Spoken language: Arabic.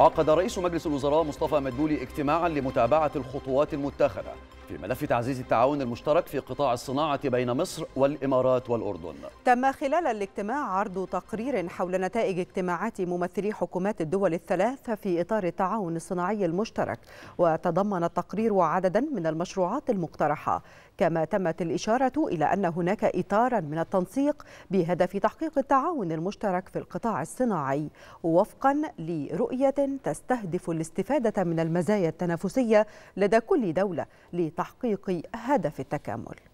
عقد رئيس مجلس الوزراء مصطفى مدبولي اجتماعا لمتابعة الخطوات المتخذة في ملف تعزيز التعاون المشترك في قطاع الصناعة بين مصر والإمارات والأردن تم خلال الاجتماع عرض تقرير حول نتائج اجتماعات ممثلي حكومات الدول الثلاث في إطار التعاون الصناعي المشترك وتضمن التقرير عددا من المشروعات المقترحة كما تمت الإشارة إلى أن هناك إطارا من التنسيق بهدف تحقيق التعاون المشترك في القطاع الصناعي وفقا لرؤية تستهدف الاستفادة من المزايا التنافسية لدى كل دولة لتحقيق تحقيق هدف التكامل